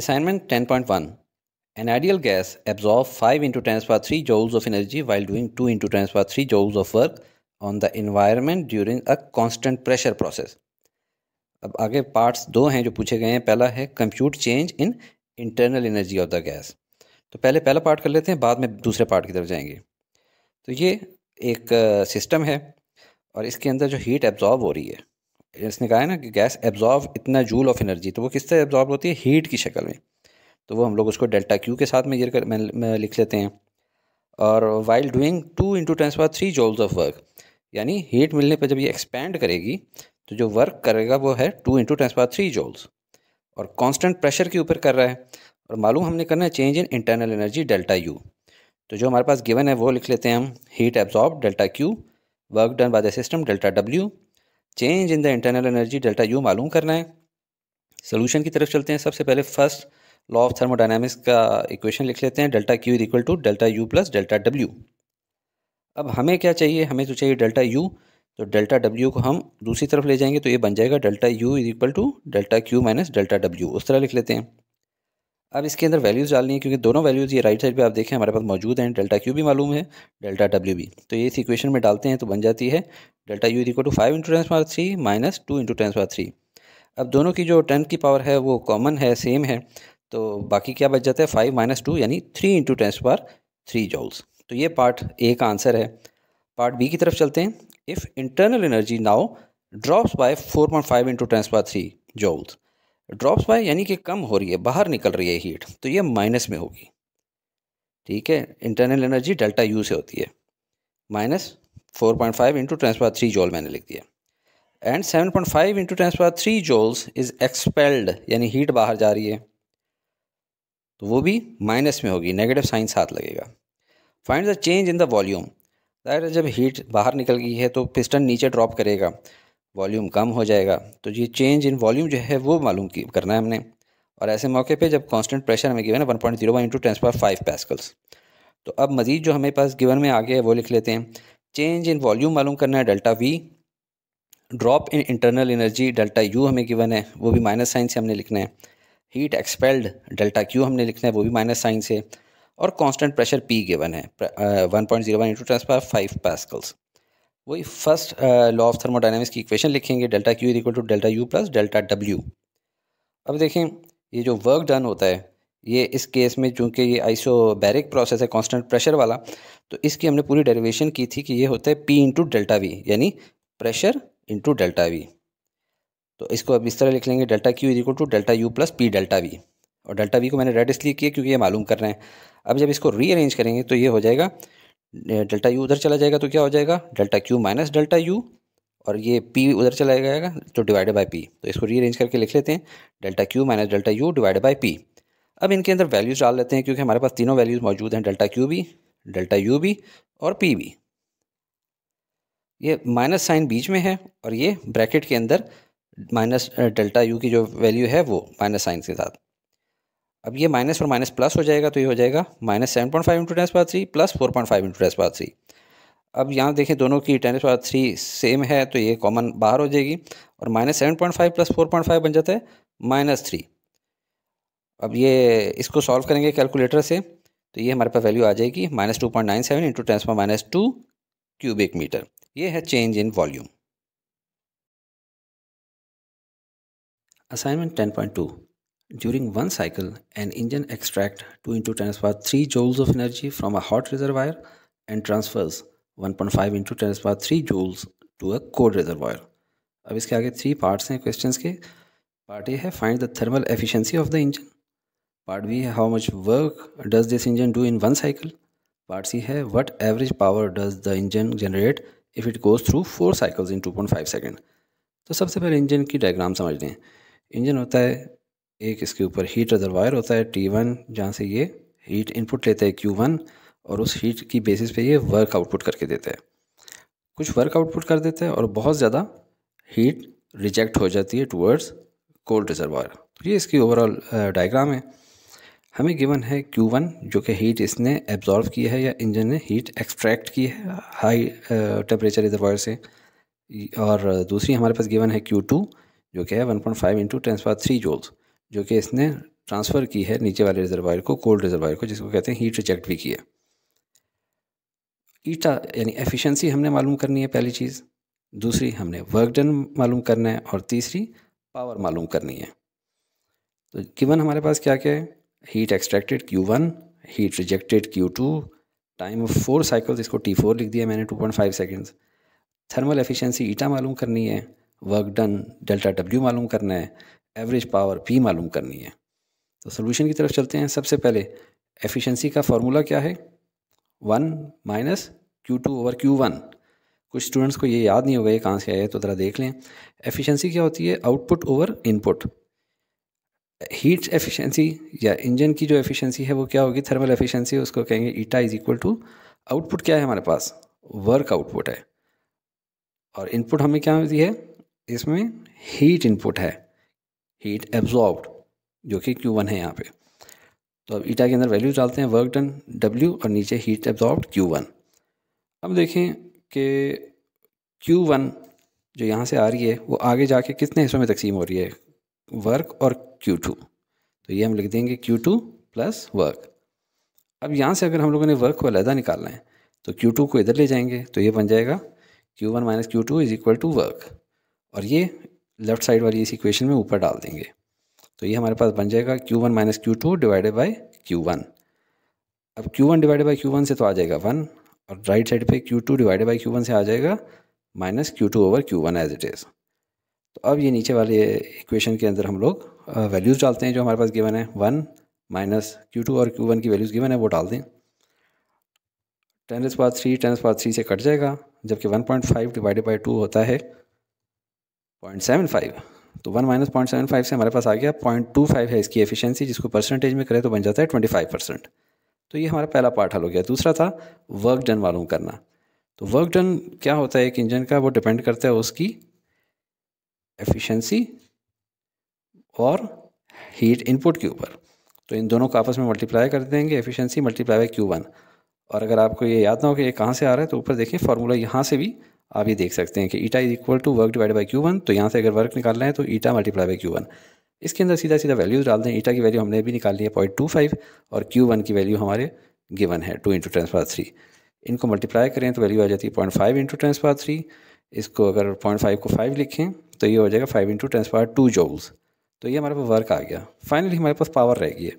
Assignment 10.1 An ideal gas absorbs 5 into 10 power 3 joules of energy while doing 2 into 10 power 3 joules of work on the environment during a constant pressure process. अब आगे parts दो हैं जो पूछे गए हैं पहला है compute change in internal energy of the gas तो पहले पहला पार्ट कर लेते हैं बाद में दूसरे पार्ट की तरफ जाएंगे तो ये एक सिस्टम है और इसके अंदर जो हीट एब्जॉर्ब हो रही है इसने कहा है ना कि गैस एब्जॉर्व इतना जूल ऑफ एनर्जी तो वो किस तरह एब्जॉर्व होती है हीट की शक्ल में तो वो हम लोग उसको डेल्टा क्यू के साथ मेजर कर में, में लिख लेते हैं और while doing two into tens power three joules of work यानी हीट मिलने पर जब ये एक्सपेंड करेगी तो जो वर्क करेगा वो है two into tens power three joules और कॉन्स्टेंट प्रेशर के ऊपर कर रहा है और मालूम हमने करना है change in internal energy delta U तो जो हमारे पास गिवन है वो लिख लेते हैं हम heat absorb delta Q work done by the system delta W change in the internal energy delta U मालूम करना है सोल्यूशन की तरफ चलते हैं सबसे पहले फर्स्ट लॉ ऑफ थर्मोडाइनमिक्स का इक्वेशन लिख लेते हैं delta Q equal to delta U plus delta W अब हमें क्या चाहिए हमें तो चाहिए डेल्टा यू तो डेल्टा डब्ल्यू को हम दूसरी तरफ ले जाएंगे तो ये बन जाएगा delta U equal to delta Q minus delta W उस तरह लिख लेते हैं अब इसके अंदर वैल्यूज़ डालनी है क्योंकि दोनों वैल्यूज़ ये राइट साइड पे आप देखें हमारे पास मौजूद हैं डेल्टा क्यू भी मालूम है डेल्टा डब्ल्यू भी तो ये इस इक्वेशन में डालते हैं तो बन जाती है delta U equal to five into tens power three minus two into tens power three अब दोनों की जो टेन की पावर है वो कॉमन है सेम है तो बाकी क्या बच जाता है फाइव माइनस टू यानी three into tens power three joules तो ये पार्ट ए का आंसर है पार्ट बी की तरफ चलते हैं if internal energy now drops by four point five into tens power three joules drops by यानी कि कम हो रही है बाहर निकल रही है हीट तो ये माइनस में होगी ठीक है इंटरनल एनर्जी डेल्टा यू से होती है minus four point five into tens power three joule मैंने लिख दिया and seven point five into tens power three joules is expelled यानी हीट बाहर जा रही है तो वो भी माइनस में होगी नेगेटिव साइन साथ लगेगा find the change in the volume जब हीट बाहर निकल गई है तो पिस्टन नीचे ड्रॉप करेगा वॉल्यूम कम हो जाएगा तो ये चेंज इन वॉल्यूम जो है वो मालूम करना है हमने और ऐसे मौके पे जब कांस्टेंट प्रेशर हमें गिवन है one point zero one into tens power five pascals तो अब मज़ीद जो हमें पास गिवन में आ गया है वो लिख लेते हैं चेंज इन वॉल्यूम मालूम करना है delta V drop in internal energy delta U हमें गिवन है वो भी माइनस साइन से हमने लिखना है हीट एक्सपेल्ड डेल्टा क्यू हमने लिखना है वो भी माइनस साइन से और कांस्टेंट प्रेशर पी गिवन है one point zero one into tens power five pascals वही फर्स्ट लॉ ऑफ थर्मोडाइनमिक्स की इक्वेशन लिखेंगे delta Q equal to delta U plus delta W अब देखें ये जो वर्क डन होता है ये इस केस में चूँकि ये आइसोबैरिक प्रोसेस है कांस्टेंट प्रेशर वाला तो इसकी हमने पूरी डेरिवेशन की थी कि ये होता है पी इंटू डेल्टा वी यानी प्रेशर इंटू डेल्टा वी तो इसको अब इस तरह लिख लेंगे delta Q equal to delta U plus P delta V और डेल्टा वी को मैंने रेड इसलिए किया क्योंकि ये मालूम कर रहे हैं अब जब इसको रीअरेंज करेंगे तो ये हो जाएगा डेल्टा यू उधर चला जाएगा तो क्या हो जाएगा delta Q minus delta U और ये पी उधर चला जाएगा तो डिवाइडेड बाई पी तो इसको रीअरेंज करके लिख लेते हैं delta Q minus delta U divided by P अब इनके अंदर वैल्यूज़ डाल लेते हैं क्योंकि हमारे पास तीनों वैल्यूज़ मौजूद हैं डेल्टा क्यू भी डेल्टा यू भी और पी भी ये माइनस साइन बीच में है और ये ब्रैकेट के अंदर माइनस डेल्टा यू की जो वैल्यू है वो माइनस साइन के साथ अब ये माइनस और माइनस प्लस हो जाएगा तो ये हो जाएगा minus seven point five into ten power three plus four point five into ten power three अब यहाँ देखें दोनों की टेन पावर थ्री सेम है तो ये कॉमन बाहर हो जाएगी और minus seven point five plus four point five बन जाता है माइनस थ्री अब ये इसको सॉल्व करेंगे कैलकुलेटर से तो ये हमारे पास वैल्यू आ जाएगी minus two point nine seven into tens power minus two cubic metre ये है change in volume assignment ten point two During one cycle, an engine extracts 2 into 10 power 3 joules of energy from a hot reservoir and transfers 1.5 into 10 power 3 joules to a cold reservoir. अब इसके आगे three parts हैं questions के part A है find the thermal efficiency of the engine part B है how much work does this engine do in one cycle part C है what average power does the engine generate if it goes through four cycles in 2.5 second तो सबसे पहले engine की diagram समझ लें engine होता है एक इसके ऊपर हीट रिजर्वायर होता है टी वन जहाँ से ये हीट इनपुट लेता है क्यू वन और उस हीट की बेसिस पे ये वर्क आउटपुट करके देता है कुछ वर्क आउटपुट कर देता है और बहुत ज़्यादा हीट रिजेक्ट हो जाती है टूवर्ड्स कोल्ड रिजर्वायर तो ये इसकी ओवरऑल डायग्राम है हमें गिवन है Q1 जो कि हीट इसने एब्जॉर्व किया है या इंजन ने हीट एक्सट्रैक्ट की है हाई टेम्परेचर रिजर्वायर से और दूसरी हमारे पास गिवन है Q2 जो कि है 1.5 point into tens power three joules जो कि इसने ट्रांसफ़र की है नीचे वाले रिजर्वायर को कोल्ड रिजर्वायर को जिसको कहते हैं हीट रिजेक्ट भी किया ईटा यानी एफिशिएंसी हमने मालूम करनी है पहली चीज़ दूसरी हमने वर्क डन मालूम करना है और तीसरी पावर मालूम करनी है तो किवन हमारे पास क्या क्या है heat extracted Q one heat rejected Q two time of four cycles इसको टी फोर लिख दिया मैंने two point five seconds thermal efficiency eta मालूम करनी है वर्क डन डेल्टा डब्ल्यू मालूम करना है एवरेज पावर पी मालूम करनी है तो सोल्यूशन की तरफ चलते हैं सबसे पहले एफिशिएंसी का फार्मूला क्या है one minus Q two over Q one कुछ स्टूडेंट्स को ये याद नहीं होगा ये कहाँ से आया है तो ज़रा देख लें एफिशिएंसी क्या होती है output over input heat efficiency या इंजन की जो एफिशिएंसी है वो क्या होगी थर्मल एफिशिएंसी उसको कहेंगे eta is equal to output क्या है हमारे पास वर्क आउटपुट है और इनपुट हमें क्या होती है इसमें हीट इनपुट है हीट एब्जॉर्ब्ड जो कि क्यू वन है यहाँ पे तो अब ईटा के अंदर वैल्यू डालते हैं वर्क डन डब्ल्यू और नीचे हीट एब्जॉर्ब्ड क्यू वन अब देखें कि क्यू वन जो यहाँ से आ रही है वो आगे जाके कितने हिस्सों में तकसीम हो रही है वर्क और क्यू टू तो ये हम लिख देंगे क्यू टू प्लस वर्क अब यहाँ से अगर हम लोगों ने वर्क को अलहदा निकालना है तो क्यू टू को इधर ले जाएंगे तो ये बन जाएगा Q one minus Q two is equal to work और ये लेफ्ट साइड वाली इस इक्वेशन में ऊपर डाल देंगे तो ये हमारे पास बन जाएगा Q one minus Q two divided by Q one अब Q one divided by Q one से तो आ जाएगा वन और राइट साइड पे Q two divided by Q one से आ जाएगा minus Q two over Q one as it is तो अब ये नीचे वाले इक्वेशन के अंदर हम लोग वैल्यूज़ डालते हैं जो हमारे पास गिवन है वन माइनस क्यू टू और क्यू वन की वैल्यूज़ गिवन है वो डाल दें tens power three tens power three से कट जाएगा जबकि one point five divided by two होता है पॉइंट सेवन फाइव तो one minus point seven five से हमारे पास आ गया पॉइंट टू फाइव है इसकी एफिशिएंसी जिसको परसेंटेज में करें तो बन जाता है ट्वेंटी फाइव परसेंट तो ये हमारा पहला पार्ट हल हो गया दूसरा था वर्क डन वालों करना तो वर्क डन क्या होता है एक इंजन का वो डिपेंड करता है उसकी एफिशिएंसी और हीट इनपुट के ऊपर तो इन दोनों को आपस में मल्टीप्लाई कर देंगे efficiency multiply by Q one और अगर आपको ये याद ना हो कि ये कहाँ से आ रहा है तो ऊपर देखिए फार्मूला यहाँ से भी आप ये देख सकते हैं कि eta is equal to work divide by Q one तो यहाँ से अगर वर्क निकाल रहे हैं तो eta multiply by Q one इसके अंदर सीधा सीधा वैल्यूज़ डाल दें ईटा की वैल्यू हमने भी निकाल लिया है पॉइंट टू फाइव और क्यू वन की वैल्यू हमारे गिवन है टू इंटू ट्रांसफार थ्री इनको मल्टीप्लाई करें तो वैल्यू आ जाती है point five into tens power three इसको अगर पॉइंट फाइव को फाइव लिखें तो ये हो जाएगा five into tens power two joules तो ये हमारे पास वर्क आ गया फाइनली हमारे पास पावर रह गई है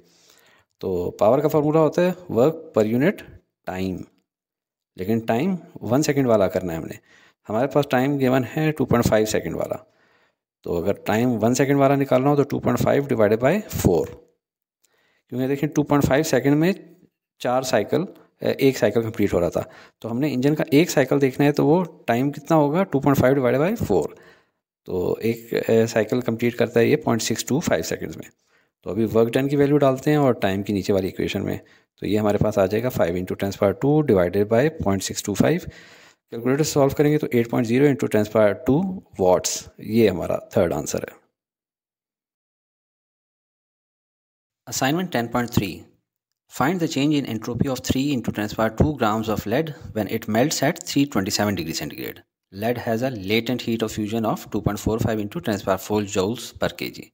तो पावर का फॉर्मूला होता है वर्क पर यूनिट टाइम लेकिन टाइम वन सेकेंड वाला करना है हमने हमारे पास टाइम गिवन है टू पॉइंट फाइव सेकेंड वाला तो अगर टाइम वन सेकेंड वाला निकालना हो तो two point five divided by four क्योंकि देखिए टू पॉइंट फाइव सेकेंड में चार साइकिल एक साइकिल कंप्लीट हो रहा था तो हमने इंजन का एक साइकिल देखना है तो वो टाइम कितना होगा two point five divide by four तो एक साइकिल कंप्लीट करता है ये point six two five seconds में तो अभी वर्क डन की वैल्यू डालते हैं और टाइम की नीचे वाली इक्वेशन में तो ये हमारे पास आ जाएगा five into tens two divided by point six two five calculator solve करेंगे तो eight point zero into tens two watts ये हमारा थर्ड आंसर है assignment ten point three find the change in entropy of three into tens two grams of lead when it melts at three twenty seven degree centigrade lead has lead heat of fusion of two point four five into tens power four joules per K G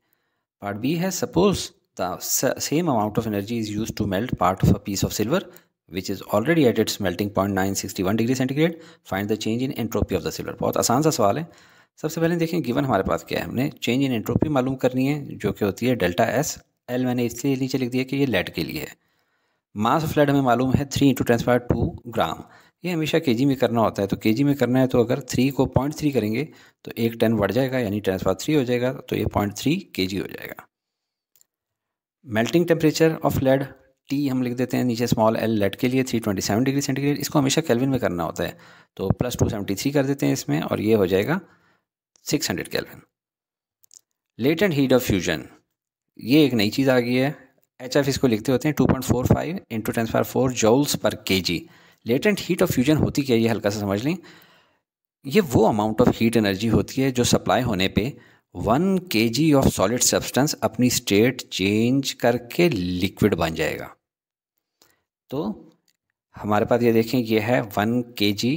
Part B has suppose the same amount of energy is used to melt part of a piece of silver which is already at its melting point 961 degree centigrade find the change in entropy of the silver बहुत आसान सा सवाल है सबसे पहले देखें given हमारे पास क्या है हमने चेंज इन एंट्रोपी मालूम करनी है जो कि होती है डेल्टा एस एल मैंने इसलिए नीचे लिख दिया कि ये लेड के लिए है मास ऑफ लेड हमें मालूम है three into tens power two gram ये हमेशा के में करना होता है तो के में करना है तो अगर थ्री को पॉइंट थ्री करेंगे तो एक टन बढ़ जाएगा यानी टेन पावर थ्री हो जाएगा तो ये पॉइंट थ्री के हो जाएगा melting temperature of lead T हम लिख देते हैं नीचे स्मॉल एल लेड के लिए 327 डिग्री सेंटीग्रेड इसको हमेशा कैलविन में करना होता है तो प्लस टू सेवेंटी थ्री कर देते हैं इसमें और ये हो जाएगा 600 hundred kelvin latent heat of fusion ये एक नई चीज़ आ गई है एच एफ इसको लिखते होते हैं two point four five into tens four joules per K G latent heat of fusion होती क्या है ये हल्का सा समझ लें ये वो अमाउंट ऑफ हीट एनर्जी होती है जो सप्लाई होने पे one K G of solid substance अपनी स्टेट चेंज करके लिक्विड बन जाएगा तो हमारे पास ये देखें ये है वन के जी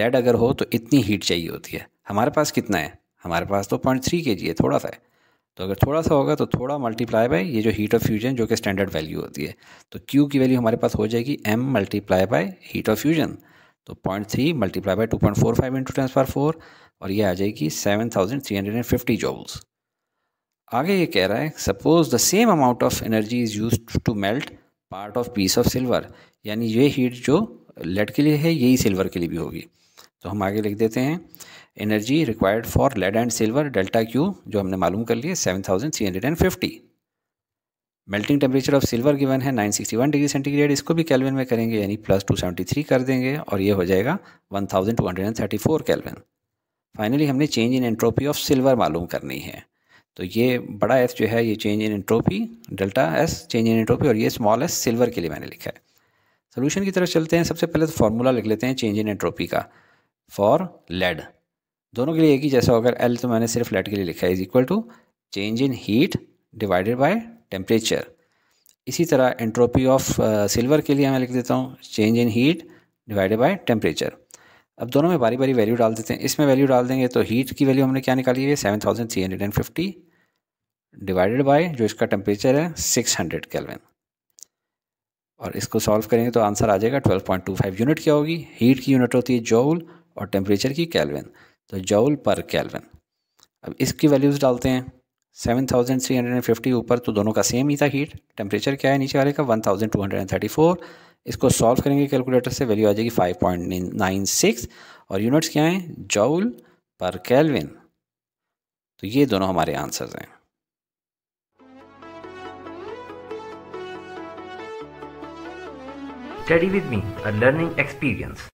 लेड अगर हो तो इतनी हीट चाहिए होती है हमारे पास कितना है हमारे पास तो पॉइंट थ्री के जी है थोड़ा सा है तो अगर थोड़ा सा होगा तो थोड़ा मल्टीप्लाई बाय ये जो हीट ऑफ फ्यूजन जो कि स्टैंडर्ड वैल्यू होती है तो क्यू की वैल्यू हमारे पास हो जाएगी M multiply by heat of fusion तो point three multiply by two point four five into tens four और ये आ जाएगी seven thousand three hundred and fifty joules आगे ये कह रहा है suppose the same amount of energy is use to melt part of piece of silver यानी ये हीट जो लेड के लिए है यही सिल्वर के लिए भी होगी तो हम आगे लिख देते हैं energy required for lead and silver delta Q जो हमने मालूम कर लिया seven thousand three hundred and fifty melting temperature of silver given है 961 डिग्री सेंटीग्रेड इसको भी कैलविन में करेंगे यानी प्लस 273 कर देंगे और ये हो जाएगा 1234 कैलविन फाइनली हमने change in entropy of silver मालूम करनी है तो ये बड़ा एस जो है ये change in entropy delta S change in entropy और ये स्मॉल एस सिल्वर के लिए मैंने लिखा है सोल्यूशन की तरफ चलते हैं सबसे पहले तो फार्मूला लिख लेते हैं चेंज इन एंट्रोपी का फॉर लेड दोनों के लिए एक ही जैसा होगा एल तो मैंने सिर्फ लेट के लिए लिखा है is equal to change in heat divided by temperature इसी तरह एंट्रोपी ऑफ सिल्वर के लिए मैं लिख देता हूँ change in heat divided by temperature अब दोनों में बारी बारी वैल्यू डाल देते हैं इसमें वैल्यू डाल देंगे तो हीट की वैल्यू हमने क्या निकाली है seven thousand three hundred and fifty divided by जो इसका टेम्परेचर है सिक्स हंड्रेड केलविन और इसको सॉल्व करेंगे तो आंसर आ जाएगा twelve point two five unit क्या होगी हीट की यूनिट होती है जोल और टेम्परेचर की कैलविन तो जौल पर कैलवन अब इसकी वैल्यूज़ डालते हैं seven thousand three hundred and fifty ऊपर तो दोनों का सेम ही था हीट टेम्परेचर क्या है नीचे वाले का one thousand two hundred and thirty four इसको सॉल्व करेंगे कैलकुलेटर से वैल्यू आ जाएगी फाइव पॉइंट नाइन सिक्स और यूनिट्स क्या हैं जौल पर कैलविन तो ये दोनों हमारे आंसर्स हैं study with me a learning experience